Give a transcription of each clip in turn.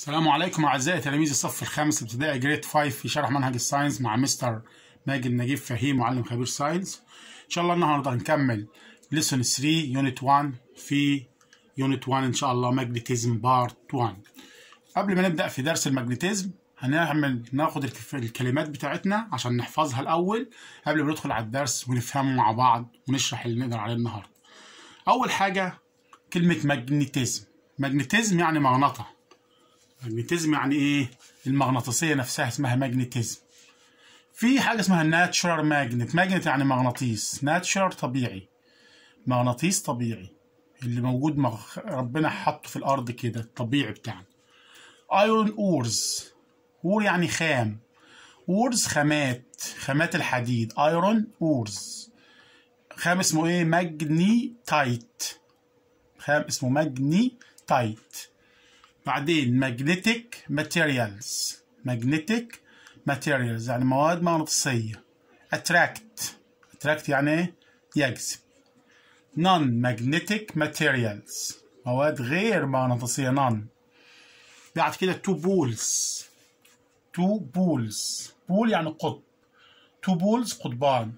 السلام عليكم اعزائي تلاميذ الصف الخامس ابتدائي جريد 5 في شرح منهج الساينس مع مستر ماجد نجيب فهيم معلم خبير ساينس ان شاء الله النهارده هنكمل ليسون 3 يونت 1 في يونت 1 ان شاء الله ماجنتيزم بارت 1 قبل ما نبدا في درس الماجنتيزم هنعمل ناخد الكلمات بتاعتنا عشان نحفظها الاول قبل ما ندخل على الدرس ونفهمه مع بعض ونشرح اللي نقدر عليه النهارده اول حاجه كلمه ماجنتيزم ماجنتيزم يعني مغناطه ماجنتيزم يعني ايه المغناطيسيه نفسها اسمها ماجنتيزم في حاجه اسمها ناتشرال ماجنت ماجنت يعني مغناطيس ناتشرال طبيعي مغناطيس طبيعي اللي موجود مغ... ربنا حطه في الارض كده الطبيعي بتاعنا ايرون اورز اور يعني خام اورز خامات خامات الحديد ايرون اورز خام اسمه ايه ماجني تايت خام اسمه ماجني تايت بعدين magnetic materials magnetic materials يعني مواد مغناطيسية attract attract يعني يجذب non magnetic materials مواد غير مغناطيسية non بعد كده two poles two poles pool يعني قطب two poles قطبان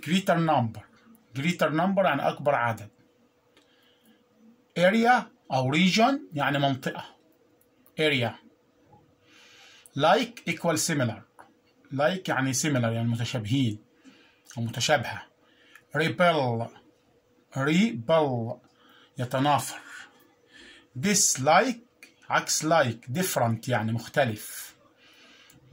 greater number greater number يعني أكبر عدد area أو region يعني منطقة area like equal similar like يعني similar يعني متشابهين أو متشابهة rebel rebel يتنافر dislike عكس like different يعني مختلف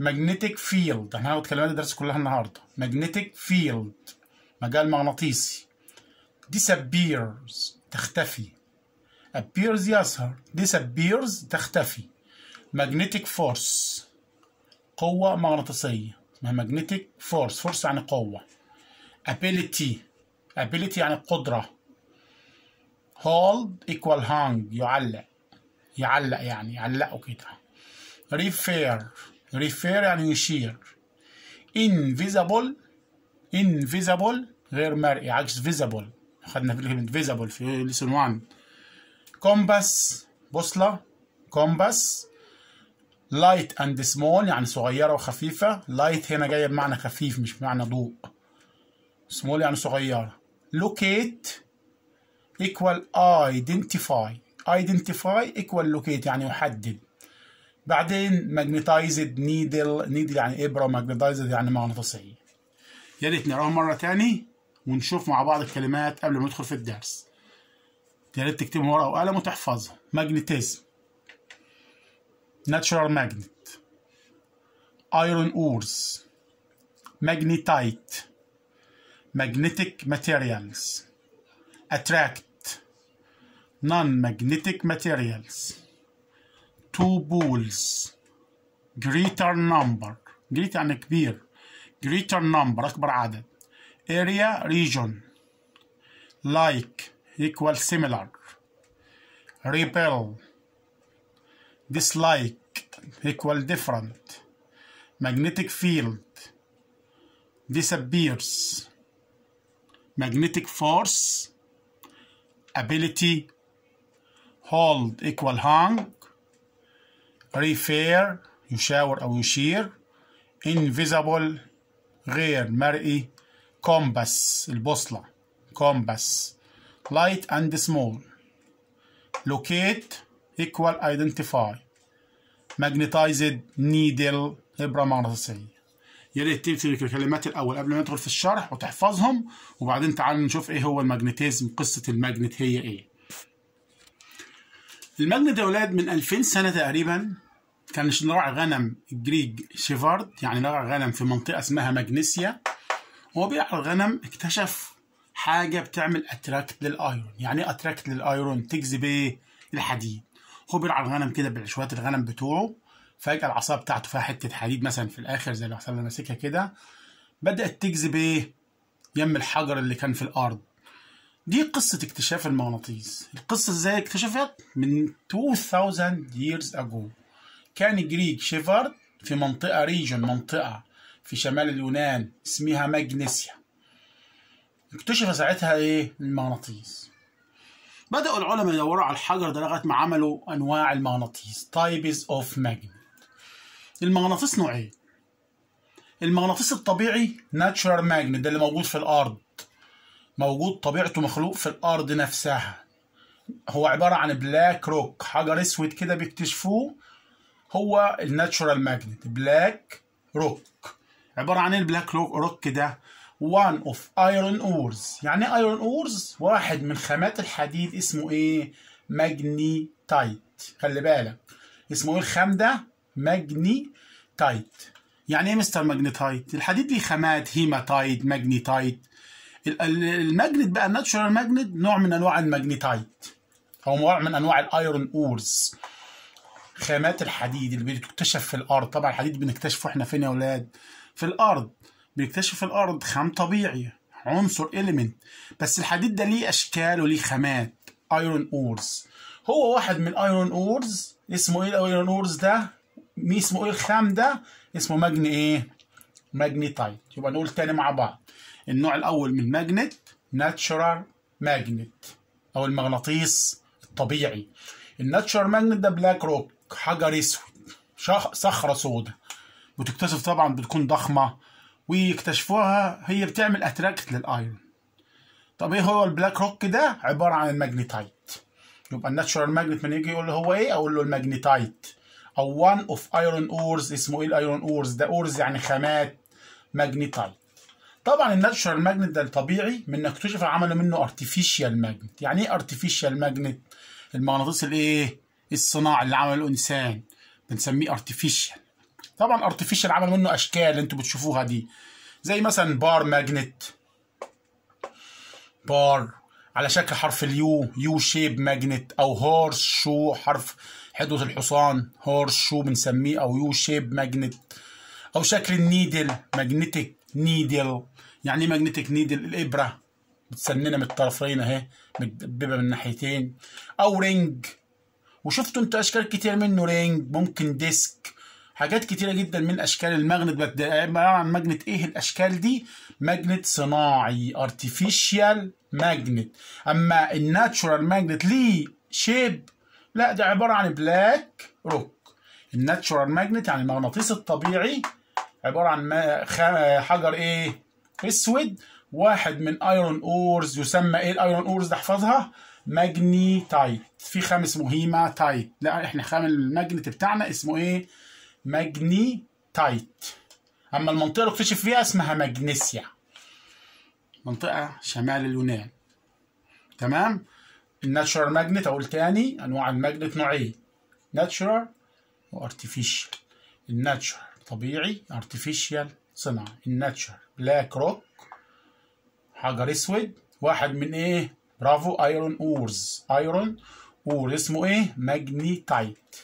magnetic field احنا هناخد كلمات الدرس كلها النهارده magnetic field مجال مغناطيسي disappears تختفي appears يظهر disappears تختفي magnetic force قوة مغناطيسية magnetic force force يعني قوة ability ability يعني قدرة hold equal hang يعلق يعلق يعني يعلقوا كده refer refer يعني يشير invisible invisible غير مرئي عكس visible خدنا في visible في ليسون 1 كومباس بوصلة كومباس لايت اند سمول يعني صغيرة وخفيفة لايت هنا جاية بمعنى خفيف مش بمعنى ضوء سمول يعني صغيرة لوكيت ايكوال ايدنتيفاي ايدنتيفاي ايكوال لوكيت يعني يحدد بعدين ماجنتايزد نيدل نيدل يعني ابره ماجنتايزد يعني مغناطيسيه يا ريت نقراها مره تاني ونشوف مع بعض الكلمات قبل ما ندخل في الدرس يا ريت تكتب ورقه وقلم وتحفظها ماجنتيزم ناتشورال ماجنت ايرون اورز ماجنيتايت magnetic materials attract non-magnetic materials two pools greater number greater يعني كبير greater number أكبر عدد area region like Equal, similar repel dislike equal different magnetic field disappears magnetic force ability hold equal hang. refer or you shear. invisible غير مرئي compass البوصلة compass light and small locate equal identify magnetized needle إبرة مغناطيسية يا ريت تمسك الكلمات الأول قبل ما ندخل في الشرح وتحفظهم وبعدين تعال نشوف إيه هو الماجنتيزم قصة الماجنت هي إيه الماجنت يا أولاد من 2000 سنة تقريبا كان راعي غنم جريج شيفارد يعني راعي غنم في منطقة اسمها ماجنيسيا بيع الغنم اكتشف حاجه بتعمل اتراكت للايرون يعني ايه اتراكت للايرون تجذب ايه الحديد خبر على الغنم كده بالعشوات الغنم بتوعه فجاه العصا بتاعته فيها حته حديد مثلا في الاخر زي حصل اللي ماسكها كده بدات تجذب ايه يم الحجر اللي كان في الارض دي قصة اكتشاف المغناطيس القصة ازاي اكتشفت من 2000 years ago كان جريج شيفارد في منطقة ريجون منطقة في شمال اليونان اسمها ماجنيسيا اكتشف ساعتها ايه المغناطيس بدأوا العلماء يدوروا على الحجر ده لغاية ما عملوا أنواع المغناطيس تايبز أوف ماجنت المغناطيس نوعين المغناطيس الطبيعي ناتشورال ماجنت ده اللي موجود في الأرض موجود طبيعته مخلوق في الأرض نفسها هو عبارة عن بلاك روك حجر أسود كده بيكتشفوه هو الناتشورال ماجنت بلاك روك عبارة عن إيه البلاك روك ده one of iron ores يعني iron ores واحد من خامات الحديد اسمه ايه ماجنيتايت خلي بالك اسمه ايه الخام ده ماجنيتايت يعني ايه مستر ماجنيتايت الحديد ليه خامات هيماتايت ماجنيتايت الماجنت بقى الناتشورال ماجنت نوع من انواع الماجنيتايت او نوع من انواع الايرون اورز خامات الحديد اللي بتكتشف في الارض طبعا الحديد بنكتشفه احنا فين يا اولاد في الارض بيكتشف الارض خام طبيعي عنصر اليمنت بس الحديد ده ليه اشكال وليه خامات ايرون اورز هو واحد من الايرون اورز اسمه ايه الايرون اورز ده مين اسمه ايه الخام ده اسمه ماجني ايه ماجنيتايت يبقى نقول تاني مع بعض النوع الاول من ماجنت ناتشورال ماجنت او المغناطيس الطبيعي الناتشورال ماجنت ده بلاك روك حجر اسود صخره سوداء وتكتشف طبعا بتكون ضخمه ويكتشفوها هي بتعمل اتراكت للايرون طب ايه هو البلاك روك ده عباره عن الماجنيتايت يبقى الناتشورال ماجنت من يجي يقول له هو ايه اقول له الماجنيتايت او وان اوف ايرون اورز اسمه ايه الايرون اورز ده اورز يعني خامات ماجنيتايت طبعا الناتشورال ماجنت ده الطبيعي من انك اكتشف عملوا منه ارتفيشال ماجنت يعني ايه ارتفيشال ماجنت المغناطيس الايه الصناعي اللي عمله الانسان بنسميه ارتفيشال طبعا ارتفيشال عمل منه اشكال اللي انتوا بتشوفوها دي زي مثلا بار ماجنت بار على شكل حرف اليو يو شيب ماجنت او هورس شو حرف حدوة الحصان هورس شو بنسميه او يو شيب ماجنت او شكل النيدل ماجنتيك نيدل يعني ايه ماجنتيك نيدل الابره متسننه من الطرفين اهي متدببه من الناحيتين او رينج وشفتوا انتوا اشكال كتير منه رينج ممكن ديسك حاجات كتيرة جدا من اشكال الماجنت عبارة عن ماجنت ايه الاشكال دي ماجنت صناعي ارتفيشال ماجنت اما الناتشورال ماجنت ليه شيب لا ده عبارة عن بلاك روك الناتشورال ماجنت يعني المغناطيس الطبيعي عبارة عن حجر ايه اسود واحد من ايرون اورز يسمى ايه الايرون اورز ده احفظها ماجني تايت في خامس مهمة تايت لا احنا خام الماجنت بتاعنا اسمه ايه ماجنيتايت اما المنطقه اللي اكتشف فيها اسمها ماجنيسيا منطقه شمال اليونان تمام الناتشورال ماجنت اقول تاني انواع الماجنت نوعين ناتشورال وارتفيشال الناتشورال طبيعي ارتفيشال صناعي الناتشورال بلاك روك حجر اسود واحد من ايه برافو ايرون اورز ايرون اور اسمه ايه ماجنيتايت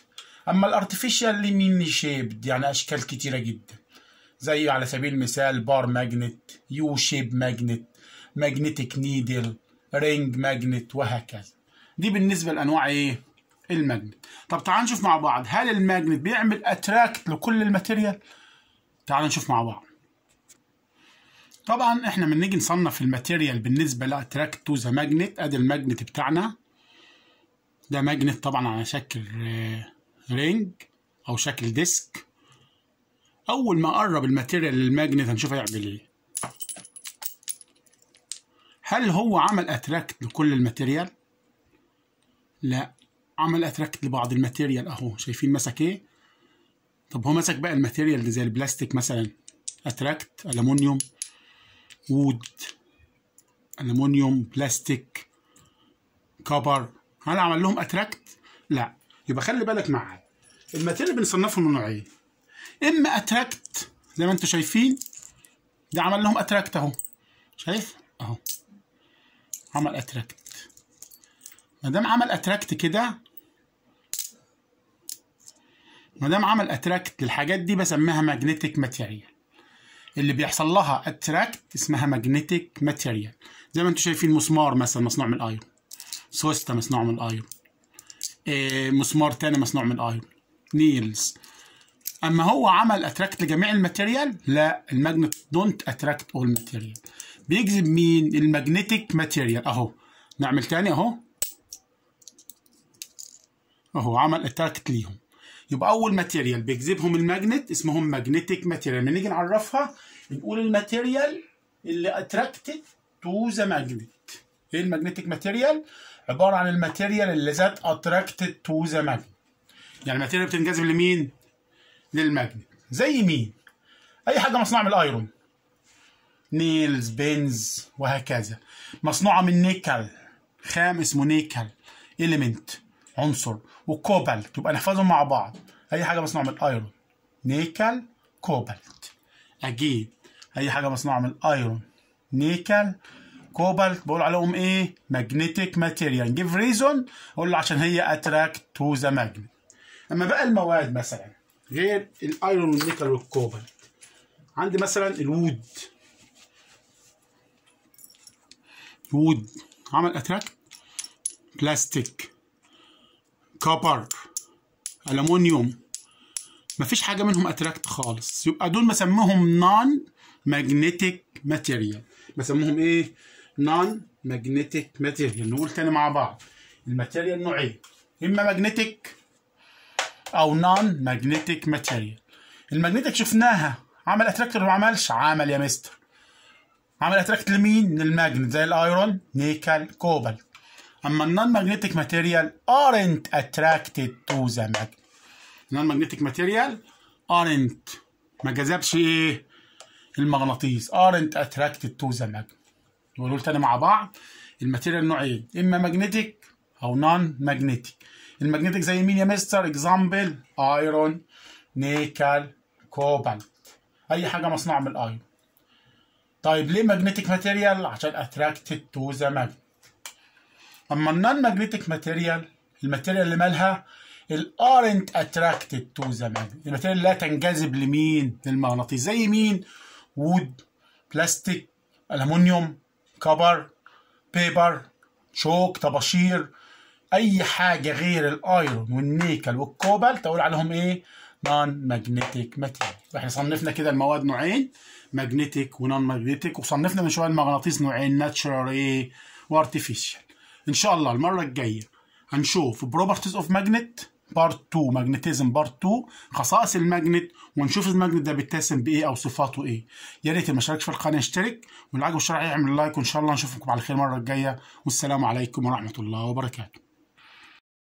اما الارتفيشال اللي شيبد يعني اشكال كتيره جدا زي على سبيل المثال بار ماجنت يو شيب ماجنت ماجنتيك نيدل رينج ماجنت وهكذا دي بالنسبه لانواع ايه الماجنت طب تعال نشوف مع بعض هل الماجنت بيعمل اتراكت لكل الماتيريال تعال نشوف مع بعض طبعا احنا من نيجي نصنف الماتيريال بالنسبه لاتراكت تو ذا ماجنت ادي الماجنت بتاعنا ده ماجنت طبعا على شكل آه، رينج او شكل ديسك اول ما اقرب الماتيريال للماجنت هنشوف هيعمل ايه هل هو عمل اتراكت لكل الماتيريال لا عمل اتراكت لبعض الماتيريال اهو شايفين مسك ايه طب هو مسك بقى الماتيريال زي البلاستيك مثلا اتراكت الومنيوم وود الومنيوم بلاستيك كبر هل عمل لهم اتراكت لا يبقى خلي بالك معايا الماتيريال بنصنفهم من نوعين اما اتراكت زي ما انتم شايفين ده عمل لهم اتراكت اهو شايف اهو عمل اتراكت ما دام عمل اتراكت كده ما دام عمل اتراكت للحاجات دي بسميها ماجنتيك ماتيريال اللي بيحصل لها اتراكت اسمها ماجنتيك ماتيريال زي ما انتم شايفين مسمار مثلا مصنوع من الايرون سوستة مصنوع من الايرون إيه، مسمار تاني مصنوع من ايرون نيلز اما هو عمل اتراكت لجميع الماتيريال لا الماجنت دونت اتراكت اول ماتيريال بيجذب مين الماجنتيك ماتيريال اهو نعمل تاني اهو اهو عمل اتراكت ليهم يبقى اول ماتيريال بيجذبهم الماجنت اسمهم ماجنتيك ماتيريال لما نيجي نعرفها نقول الماتيريال اللي اتراكتد تو ذا ماجنت ايه الماجنتيك ماتيريال عباره عن الماتيريال اللي ذات اتراكتد تو ذا ماجنت يعني الماتيريال بتنجذب لمين للماجنت زي مين اي حاجه مصنوعه من الايرون نيلز بنز وهكذا مصنوعه من نيكل خام اسمه نيكل اليمنت عنصر وكوبالت يبقى نحفظهم مع بعض اي حاجه مصنوعه من الايرون نيكل كوبالت أجين اي حاجه مصنوعه من الايرون نيكل كوبالت بقول عليهم ايه ماجنتيك ماتيريال جيف ريزون اقول له عشان هي اتراكت تو ذا ماجنت اما بقى المواد مثلا غير الايرون والنيكل والكوبالت عندي مثلا الود وود عمل اتراكت بلاستيك كوبر الومنيوم مفيش حاجه منهم اتراكت خالص يبقى دول بسميهم نون ماجنتيك ماتيريال بسميهم ايه نون ماجنتيك ماتيريال نقول تاني مع بعض الماتيريال نوعين اما ماجنتيك او نون ماجنتيك ماتيريال الماجنتيك شفناها عمل اتراكتر ما عملش عمل يا مستر عمل اتراكت لمين للماجنت زي الايرون نيكل كوبل اما النون ماجنتيك ماتيريال ارنت اتراكتد تو ذا ماجنت النون ماجنتيك ماتيريال ارنت ما جذبش ايه المغناطيس ارنت اتراكتد تو ذا ماجنت نقول تاني مع بعض الماتيريال نوعين إيه؟ اما ماجنتيك او نون ماجنتيك الماجنتيك زي مين يا مستر اكزامبل ايرون نيكل كوبالت اي حاجه مصنوعه من الايرون طيب ليه ماجنتيك ماتيريال عشان اتراكتد تو ذا ماجنت اما النون ماجنتيك ماتيريال الماتيريال اللي مالها الارنت اتراكتد تو ذا ماجنت الماتيريال لا تنجذب لمين للمغناطيس زي مين وود بلاستيك الومنيوم كبر بيبر شوك طباشير اي حاجه غير الايرون والنيكل والكوبالت اقول عليهم ايه نون ماجنتيك ماتيريال احنا صنفنا كده المواد نوعين ماجنتيك ونون ماجنتيك وصنفنا من شويه المغناطيس نوعين ناتشرال ايه وارتفيشال ان شاء الله المره الجايه هنشوف بروبرتيز اوف ماجنت بارت 2 ماجنتيزم بارت 2 خصائص الماجنت ونشوف الماجنت ده بيتسم بايه او صفاته ايه يا ريت اللي ما شاركش في القناه اشترك واللي عجبه الشرح يعمل لايك وان شاء الله نشوفكم على خير المره الجايه والسلام عليكم ورحمه الله وبركاته